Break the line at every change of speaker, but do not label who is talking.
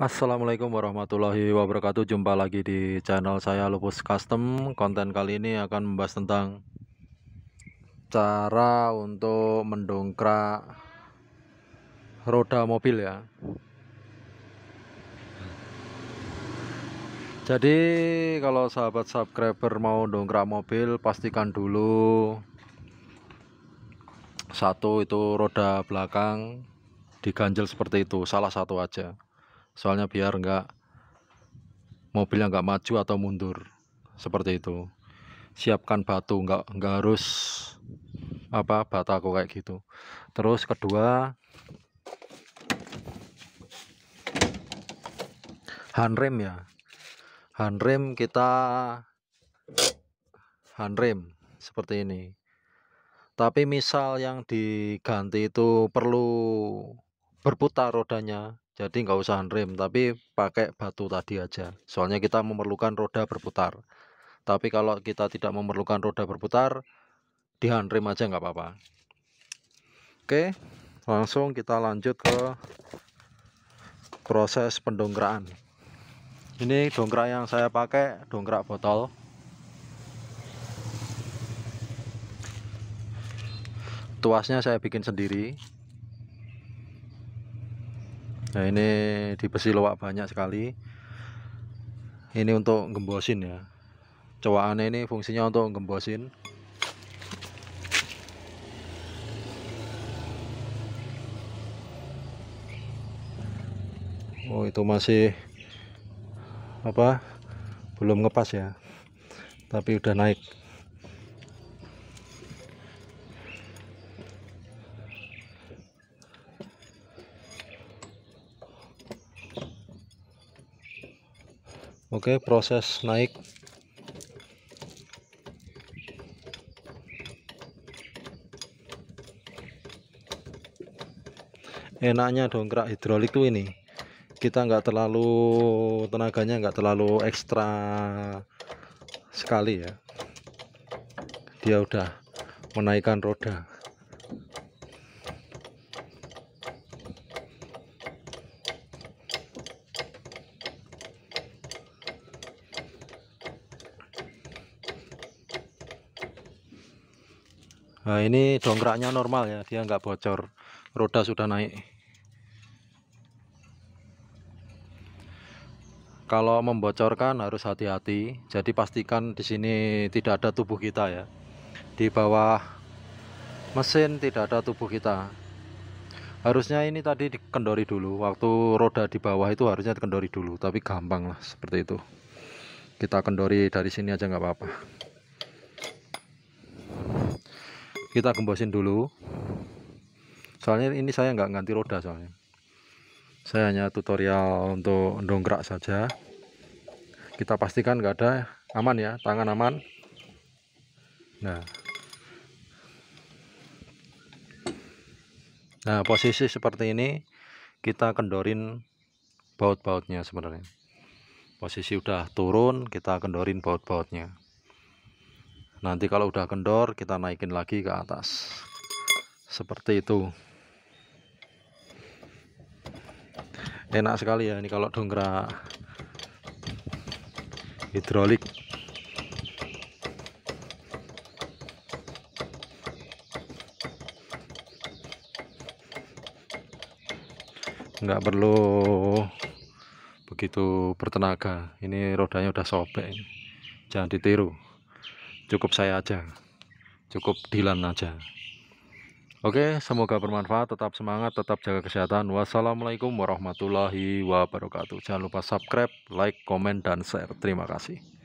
Assalamualaikum warahmatullahi wabarakatuh Jumpa lagi di channel saya Lupus Custom Konten kali ini akan membahas tentang Cara untuk mendongkrak Roda mobil ya Jadi kalau sahabat subscriber mau dongkrak mobil Pastikan dulu Satu itu roda belakang Diganjel seperti itu Salah satu aja soalnya biar nggak mobilnya enggak maju atau mundur seperti itu siapkan batu enggak nggak harus apa bataku kayak gitu terus kedua handrem ya handrem kita handrem seperti ini tapi misal yang diganti itu perlu berputar rodanya jadi nggak usah rem tapi pakai batu tadi aja soalnya kita memerlukan roda berputar tapi kalau kita tidak memerlukan roda berputar di rem aja nggak apa-apa oke langsung kita lanjut ke proses pendongkraan ini dongkrak yang saya pakai dongkrak botol tuasnya saya bikin sendiri Nah ini di besi loak banyak sekali. Ini untuk gembosin ya. Cowokannya ini fungsinya untuk gembosin. Oh itu masih apa? Belum ngepas ya. Tapi udah naik. oke proses naik enaknya dongkrak hidrolik tuh ini kita nggak terlalu tenaganya nggak terlalu ekstra sekali ya dia udah menaikkan roda Nah, ini dongkraknya normal ya, dia nggak bocor. Roda sudah naik. Kalau membocorkan harus hati-hati. Jadi pastikan di sini tidak ada tubuh kita ya. Di bawah mesin tidak ada tubuh kita. Harusnya ini tadi dikendori dulu. Waktu roda di bawah itu harusnya dikendori dulu, tapi gampang lah seperti itu. Kita kendori dari sini aja nggak apa-apa kita gembosin dulu soalnya ini saya nggak ganti roda soalnya saya hanya tutorial untuk dongkrak saja kita pastikan nggak ada aman ya tangan aman nah nah posisi seperti ini kita kendorin baut-bautnya sebenarnya posisi udah turun kita kendorin baut-bautnya nanti kalau udah kendor kita naikin lagi ke atas seperti itu enak sekali ya ini kalau dongkrak hidrolik nggak perlu begitu bertenaga ini rodanya udah sobek jangan ditiru cukup saya aja cukup Dilan aja Oke semoga bermanfaat tetap semangat tetap jaga kesehatan wassalamualaikum warahmatullahi wabarakatuh jangan lupa subscribe like komen dan share terima kasih